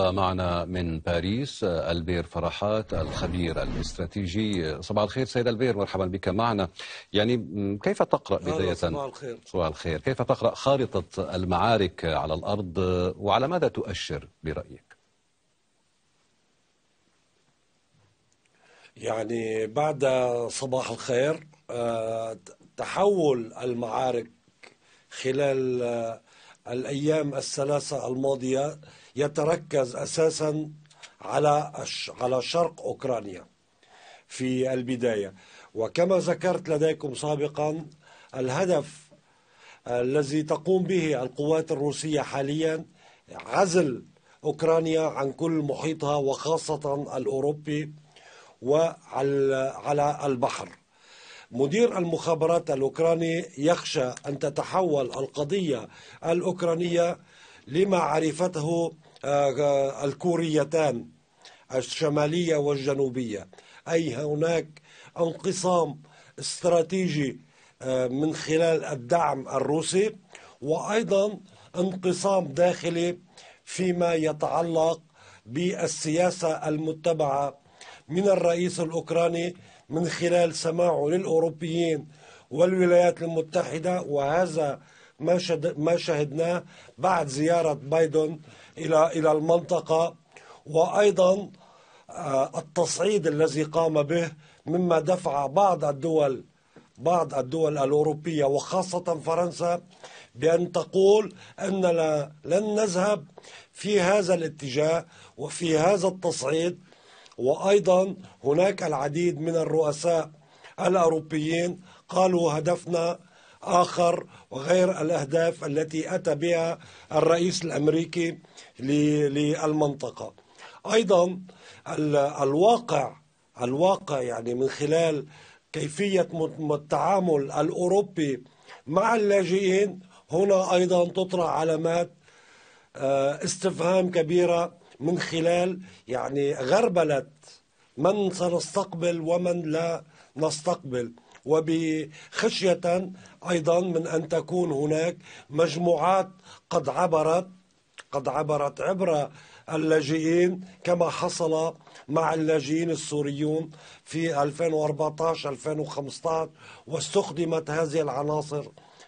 معنا من باريس البير فرحات الخبير الاستراتيجي صباح الخير سيد البير مرحبا بك معنا يعني كيف تقرا بدايه صباح الخير صباح الخير كيف تقرا خارطه المعارك على الارض وعلى ماذا تؤشر برايك يعني بعد صباح الخير آه، تحول المعارك خلال الأيام الثلاثة الماضية يتركز أساسا على على شرق أوكرانيا في البداية وكما ذكرت لديكم سابقا الهدف الذي تقوم به القوات الروسية حاليا عزل أوكرانيا عن كل محيطها وخاصة الأوروبي وعلى البحر مدير المخابرات الأوكراني يخشى أن تتحول القضية الأوكرانية لما عرفته آه، الكوريتان الشمالية والجنوبية أي هناك انقسام استراتيجي آه، من خلال الدعم الروسي وأيضا انقسام داخلي فيما يتعلق بالسياسة المتبعة من الرئيس الأوكراني من خلال سماعه للأوروبيين والولايات المتحدة وهذا ما, شد ما شهدناه بعد زيارة بايدن إلى, إلى المنطقة وأيضا آه، التصعيد الذي قام به مما دفع بعض الدول بعض الدول الأوروبية وخاصة فرنسا بأن تقول أننا لن نذهب في هذا الاتجاه وفي هذا التصعيد وايضا هناك العديد من الرؤساء الاوروبيين قالوا هدفنا اخر وغير الاهداف التي اتى بها الرئيس الامريكي للمنطقه ايضا الواقع الواقع يعني من خلال كيفيه التعامل الاوروبي مع اللاجئين هنا ايضا تطرح علامات آه، استفهام كبيره من خلال يعني غربلة من سنستقبل ومن لا نستقبل وبخشية أيضا من أن تكون هناك مجموعات قد عبرت قد عبرت عبر اللاجئين كما حصل مع اللاجئين السوريون في 2014 2015 واستخدمت هذه العناصر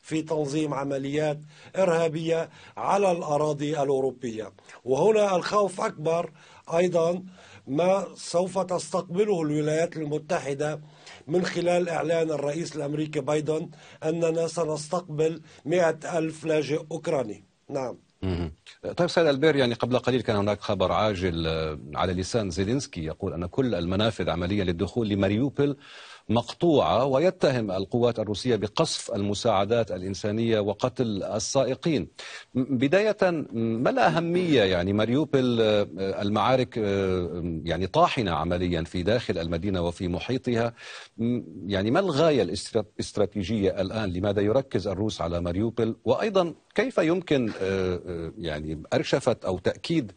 في تنظيم عمليات إرهابية على الأراضي الأوروبية وهنا الخوف أكبر أيضا ما سوف تستقبله الولايات المتحدة من خلال إعلان الرئيس الأمريكي بايدن أننا سنستقبل مئة ألف لاجئ أوكراني نعم طيب سيد البير يعني قبل قليل كان هناك خبر عاجل آه، على لسان زيلينسكي يقول أن كل المنافذ عمليا للدخول لماريوبل مقطوعة ويتهم القوات الروسية بقصف المساعدات الإنسانية وقتل السائقين بداية ما الأهمية يعني ماريوبل آه، المعارك آه، يعني طاحنة عمليا في داخل المدينة وفي محيطها يعني ما الغاية الاستراتيجية الآن لماذا يركز الروس على ماريوبل؟ وأيضا كيف يمكن آه، يعني أرشفة أو تأكيد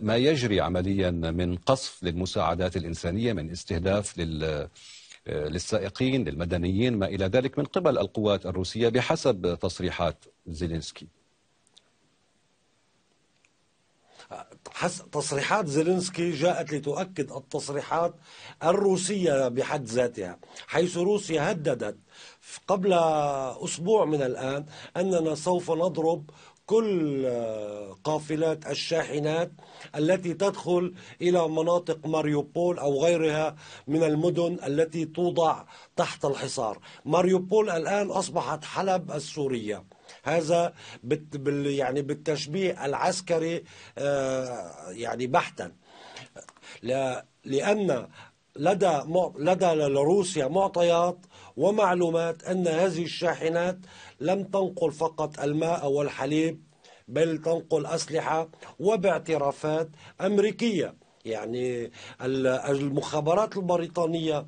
ما يجري عمليا من قصف للمساعدات الإنسانية من استهداف لل للسائقين للمدنيين ما إلى ذلك من قبل القوات الروسية بحسب تصريحات زيلينسكي تصريحات زيلينسكي جاءت لتؤكد التصريحات الروسية بحد ذاتها حيث روسيا هددت قبل أسبوع من الآن أننا سوف نضرب كل قافلات الشاحنات التي تدخل إلى مناطق ماريوبول أو غيرها من المدن التي توضع تحت الحصار ماريوبول الآن أصبحت حلب السورية هذا بال يعني بالتشبيه العسكري آه، يعني بحتا لأن لدى لدى روسيا معطيات ومعلومات أن هذه الشاحنات لم تنقل فقط الماء والحليب بل تنقل أسلحة وباعترافات أمريكية يعني المخابرات البريطانية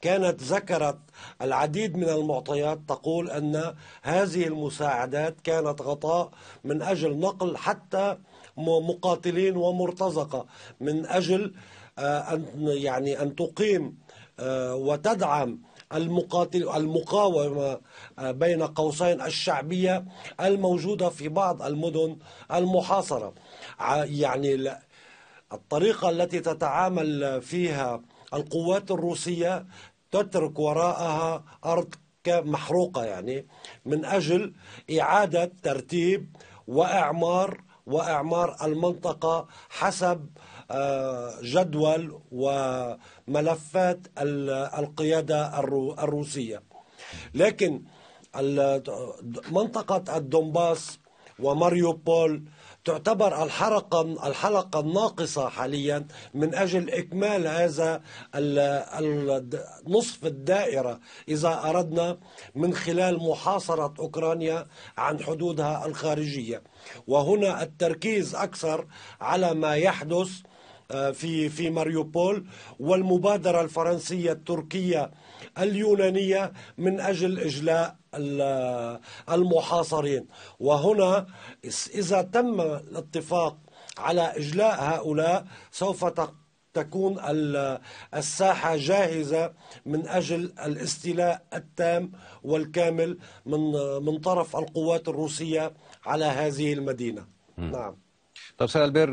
كانت ذكرت العديد من المعطيات تقول أن هذه المساعدات كانت غطاء من أجل نقل حتى مقاتلين ومرتزقة من أجل آه، أن يعني أن تقيم آه، وتدعم المقاتل المقاومة آه، بين قوسين الشعبية الموجودة في بعض المدن المحاصرة يعني الطريقة التي تتعامل فيها القوات الروسية تترك وراءها أرض محروقة يعني من أجل إعادة ترتيب وإعمار وإعمار المنطقة حسب آه، جدول وملفات القيادة الروسية لكن منطقة الدنباس وماريوبول تعتبر الحلقة الحلقة الناقصة حاليا من أجل إكمال هذا نصف الدائرة إذا أردنا من خلال محاصرة أوكرانيا عن حدودها الخارجية وهنا التركيز أكثر على ما يحدث آه، في في ماريوبول والمبادرة الفرنسية التركية اليونانية من أجل إجلاء آه، المحاصرين وهنا إذا تم الاتفاق على إجلاء هؤلاء سوف تكون آه، الساحة جاهزة من أجل الاستيلاء التام والكامل من من طرف القوات الروسية على هذه المدينة م. نعم طيب سيد البير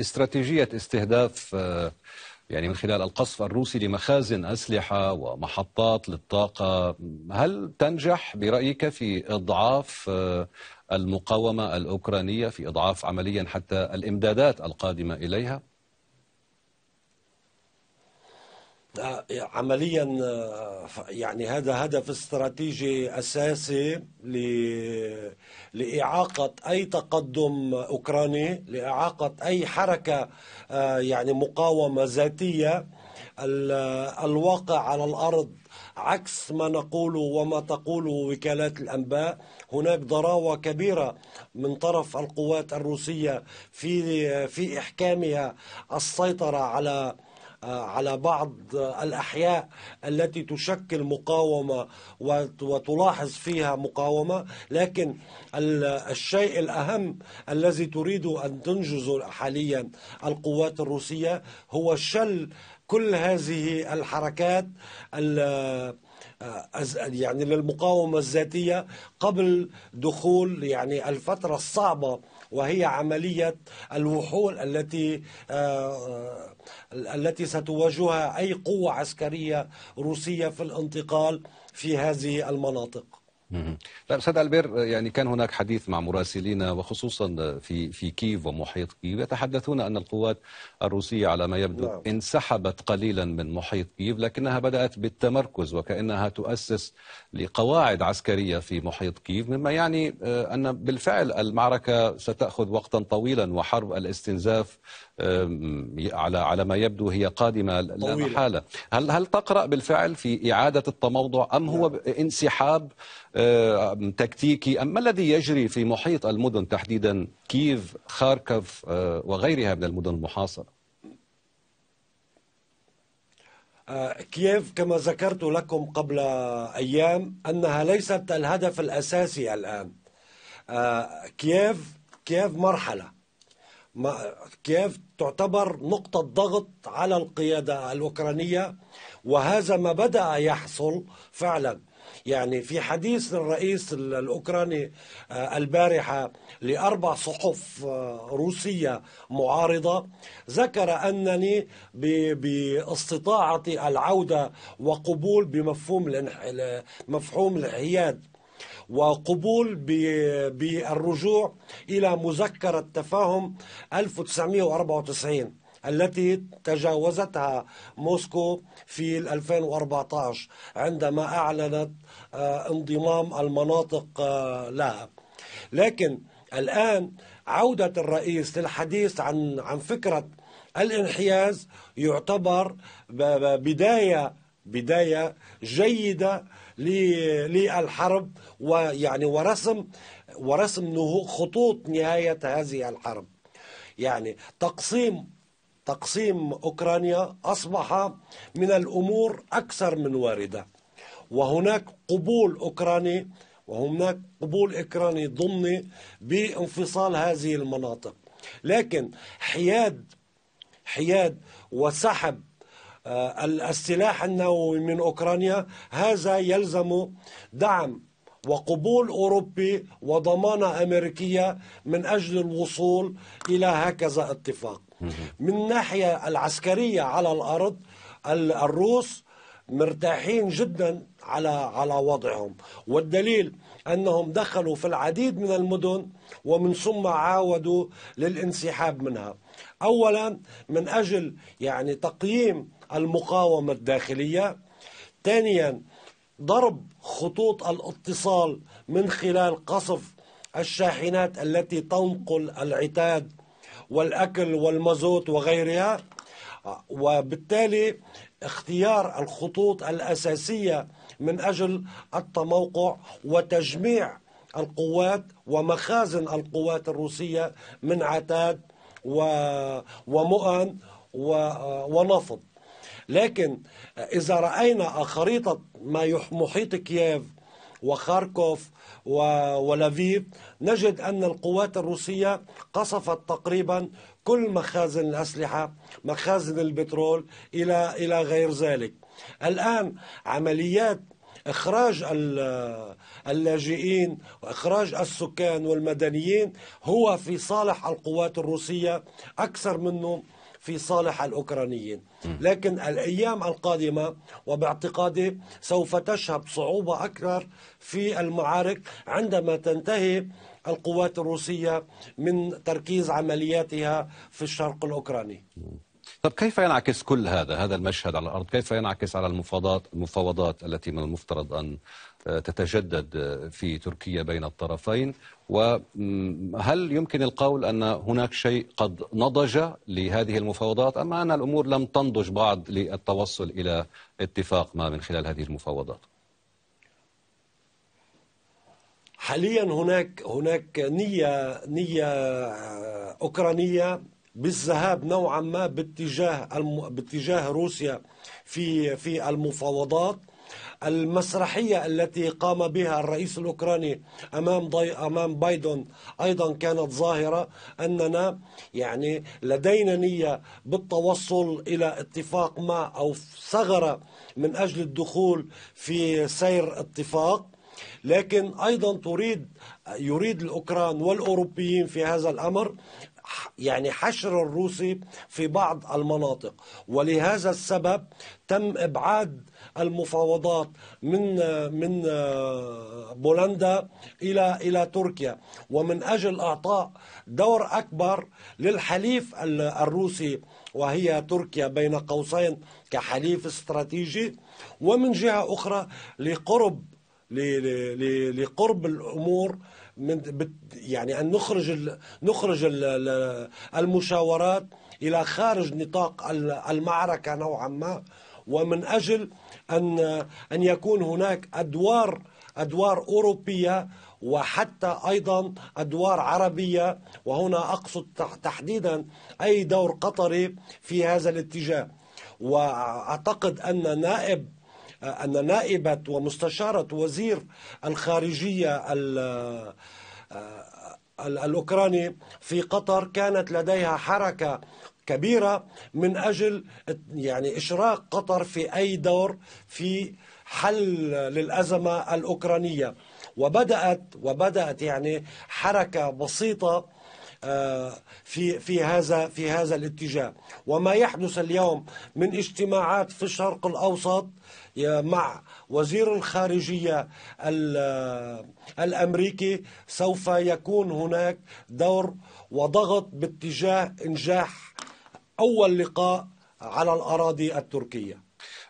استراتيجية استهداف آه، يعني من خلال القصف الروسي لمخازن أسلحة ومحطات للطاقة هل تنجح برأيك في إضعاف آه، المقاومة الأوكرانية في إضعاف عمليا حتى الإمدادات القادمة إليها؟ عمليا آه، يعني هذا هدف استراتيجي اساسي لاعاقه اي تقدم اوكراني لاعاقه اي حركه آه، يعني مقاومه ذاتيه الواقع على الارض عكس ما نقوله وما تقوله وكالات الانباء هناك ضراوه كبيره من طرف القوات الروسيه في في احكامها السيطره على آه، على بعض الأحياء التي تشكل مقاومة وتلاحظ فيها مقاومة لكن الشيء الأهم الذي تريد أن تنجزه حاليا القوات الروسية هو شل كل هذه الحركات آه، يعني للمقاومة الذاتية قبل دخول يعني الفترة الصعبة وهي عملية الوحول التي آه، التي ستواجهها أي قوة عسكرية روسية في الانتقال في هذه المناطق لا استاذ البير يعني كان هناك حديث مع مراسلينا وخصوصا في في كييف ومحيط كييف يتحدثون ان القوات الروسيه على ما يبدو نعم. انسحبت قليلا من محيط كييف لكنها بدات بالتمركز وكانها تؤسس لقواعد عسكريه في محيط كييف مما يعني آه، ان بالفعل المعركه ستاخذ وقتا طويلا وحرب الاستنزاف على على ما يبدو هي قادمه لا محاله هل هل تقرا بالفعل في اعاده التموضع ام هو نعم. انسحاب تكتيكي ام ما الذي يجري في محيط المدن تحديدا كييف خاركوف أه، وغيرها من المدن المحاصره أه، كييف كما ذكرت لكم قبل ايام انها ليست الهدف الاساسي الان أه، كييف كييف مرحله كيف تعتبر نقطة ضغط على القيادة الأوكرانية وهذا ما بدأ يحصل فعلا يعني في حديث الرئيس الأوكراني آه، البارحة لأربع صحف آه، روسية معارضة ذكر أنني باستطاعتي العودة وقبول بمفهوم مفهوم الحياد وقبول بالرجوع إلى مذكرة تفاهم 1994 التي تجاوزتها موسكو في 2014 عندما أعلنت آه، انضمام المناطق آه، لها لكن الآن عودة الرئيس للحديث عن عن فكرة الانحياز يعتبر بداية بداية جيدة للحرب ويعني ورسم ورسم خطوط نهاية هذه الحرب يعني تقسيم تقسيم أوكرانيا أصبح من الأمور أكثر من واردة وهناك قبول أوكراني وهناك قبول إكراني ضمني بانفصال هذه المناطق لكن حياد حياد وسحب السلاح النووي من أوكرانيا هذا يلزم دعم وقبول أوروبي وضمانة أمريكية من أجل الوصول إلى هكذا اتفاق من ناحية العسكرية على الأرض الروس مرتاحين جدا على على وضعهم والدليل انهم دخلوا في العديد من المدن ومن ثم عاودوا للانسحاب منها اولا من اجل يعني تقييم المقاومة الداخلية ثانيا ضرب خطوط الاتصال من خلال قصف الشاحنات التي تنقل العتاد والأكل والمازوت وغيرها وبالتالي اختيار الخطوط الأساسية من أجل التموقع وتجميع القوات ومخازن القوات الروسية من عتاد ومؤن ونفط لكن إذا رأينا خريطة ما محيط كييف وخاركوف ولافيف نجد أن القوات الروسية قصفت تقريبا كل مخازن الأسلحة مخازن البترول إلى إلى غير ذلك الآن عمليات إخراج اللاجئين وإخراج السكان والمدنيين هو في صالح القوات الروسية أكثر منه في صالح الأوكرانيين لكن الأيام القادمة وباعتقادي سوف تشهد صعوبة أكثر في المعارك عندما تنتهي القوات الروسية من تركيز عملياتها في الشرق الأوكراني طب كيف ينعكس كل هذا هذا المشهد على الارض كيف ينعكس على المفاوضات المفاوضات التي من المفترض ان آه، تتجدد آه، في تركيا بين الطرفين وهل يمكن القول ان هناك شيء قد نضج لهذه المفاوضات ام ان الامور لم تنضج بعد للتوصل الى اتفاق ما من خلال هذه المفاوضات حاليا هناك هناك نيه نيه آه، اوكرانيه بالذهاب نوعا ما باتجاه الم... باتجاه روسيا في في المفاوضات المسرحية التي قام بها الرئيس الأوكراني أمام ضي... أمام بايدن أيضا كانت ظاهرة أننا يعني لدينا نية بالتوصل إلى اتفاق ما أو ثغرة من أجل الدخول في سير اتفاق لكن أيضا تريد يريد الأوكران والأوروبيين في هذا الأمر يعني حشر الروسي في بعض المناطق ولهذا السبب تم ابعاد المفاوضات من من آه، بولندا الى الى تركيا ومن اجل اعطاء دور اكبر للحليف الروسي وهي تركيا بين قوسين كحليف استراتيجي ومن جهه اخرى لقرب لقرب الامور من بت يعني أن نخرج ال نخرج ال المشاورات إلى خارج نطاق المعركة نوعا ما ومن أجل أن أن يكون هناك أدوار أدوار أوروبية وحتى أيضا أدوار عربية وهنا أقصد تحديدا أي دور قطري في هذا الاتجاه وأعتقد أن نائب أن نائبة ومستشارة وزير الخارجية آه، الأوكراني في قطر كانت لديها حركة كبيرة من أجل يعني إشراق قطر في أي دور في حل للأزمة الأوكرانية وبدأت وبدأت يعني حركة بسيطة آه، في في هذا في هذا الاتجاه وما يحدث اليوم من اجتماعات في الشرق الاوسط مع وزير الخارجية آه، الأمريكي سوف يكون هناك دور وضغط باتجاه إنجاح أول لقاء على الأراضي التركية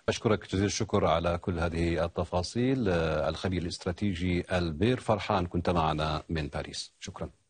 أشكرك جزيل الشكر على كل هذه التفاصيل آه، الخبير الاستراتيجي البير فرحان كنت معنا من باريس شكرا